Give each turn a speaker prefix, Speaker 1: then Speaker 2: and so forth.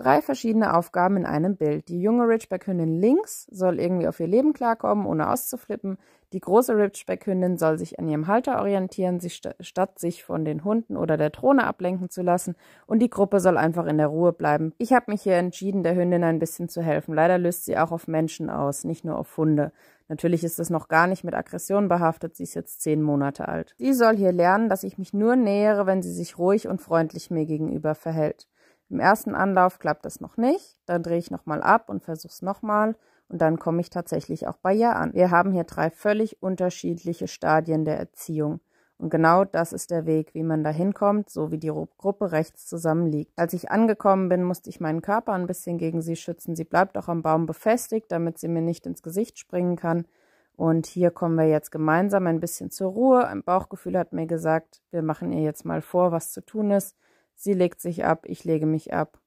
Speaker 1: Drei verschiedene Aufgaben in einem Bild. Die junge Ridgeback-Hündin links soll irgendwie auf ihr Leben klarkommen, ohne auszuflippen. Die große Ridgeback-Hündin soll sich an ihrem Halter orientieren, sich st statt sich von den Hunden oder der Drohne ablenken zu lassen. Und die Gruppe soll einfach in der Ruhe bleiben. Ich habe mich hier entschieden, der Hündin ein bisschen zu helfen. Leider löst sie auch auf Menschen aus, nicht nur auf Hunde. Natürlich ist es noch gar nicht mit Aggression behaftet, sie ist jetzt zehn Monate alt. Sie soll hier lernen, dass ich mich nur nähere, wenn sie sich ruhig und freundlich mir gegenüber verhält. Im ersten Anlauf klappt das noch nicht, dann drehe ich nochmal ab und versuche es nochmal und dann komme ich tatsächlich auch bei ihr an. Wir haben hier drei völlig unterschiedliche Stadien der Erziehung. Und genau das ist der Weg, wie man da hinkommt, so wie die Gruppe rechts zusammenliegt. Als ich angekommen bin, musste ich meinen Körper ein bisschen gegen sie schützen. Sie bleibt auch am Baum befestigt, damit sie mir nicht ins Gesicht springen kann. Und hier kommen wir jetzt gemeinsam ein bisschen zur Ruhe. Ein Bauchgefühl hat mir gesagt, wir machen ihr jetzt mal vor, was zu tun ist. Sie legt sich ab, ich lege mich ab.